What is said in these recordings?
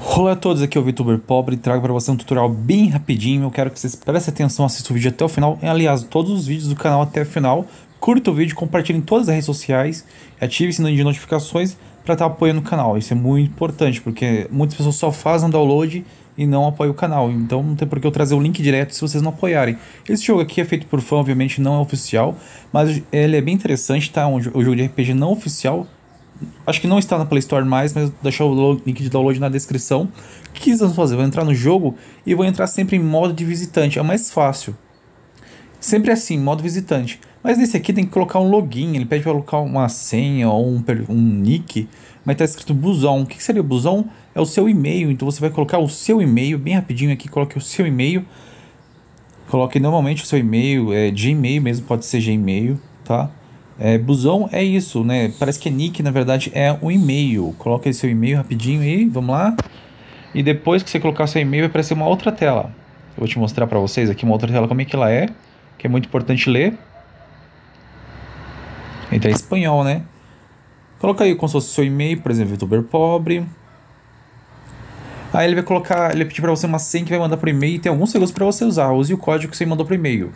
Olá a todos, aqui é o VTuber Pobre e trago para você um tutorial bem rapidinho. Eu quero que vocês prestem atenção, assistam o vídeo até o final. Aliás, todos os vídeos do canal até o final. Curta o vídeo, compartilhe em todas as redes sociais, ative o sininho de notificações para estar apoiando o canal. Isso é muito importante, porque muitas pessoas só fazem download e não apoiam o canal. Então não tem por que eu trazer o link direto se vocês não apoiarem. Esse jogo aqui é feito por fã, obviamente não é oficial, mas ele é bem interessante, tá? É um, o jogo de RPG não oficial Acho que não está na Play Store mais, mas vou deixar o link de download na descrição. O que vocês vão fazer? Vou entrar no jogo e vou entrar sempre em modo de visitante, é mais fácil. Sempre assim, modo visitante. Mas nesse aqui tem que colocar um login, ele pede para colocar uma senha ou um, um nick, mas está escrito busão. O que seria busão? É o seu e-mail, então você vai colocar o seu e-mail, bem rapidinho aqui, coloque o seu e-mail. Coloque normalmente o seu e-mail, é Gmail mesmo, pode ser Gmail, tá? É, busão é isso, né? Parece que é nick, na verdade, é um e-mail. Coloca aí seu e-mail rapidinho aí, vamos lá. E depois que você colocar seu e-mail, vai aparecer uma outra tela. Eu vou te mostrar para vocês aqui uma outra tela, como é que ela é, que é muito importante ler. Então é espanhol, né? Coloca aí como se fosse seu e-mail, por exemplo, youtuber pobre. Aí ele vai colocar, ele vai pedir para você uma senha que vai mandar por e-mail e tem alguns segundos para você usar. Use o código que você mandou por e-mail.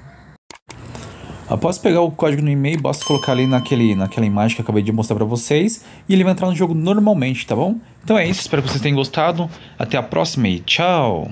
Após pegar o código no e-mail, basta colocar ali naquele, naquela imagem que eu acabei de mostrar para vocês e ele vai entrar no jogo normalmente, tá bom? Então é isso, espero que vocês tenham gostado. Até a próxima e tchau!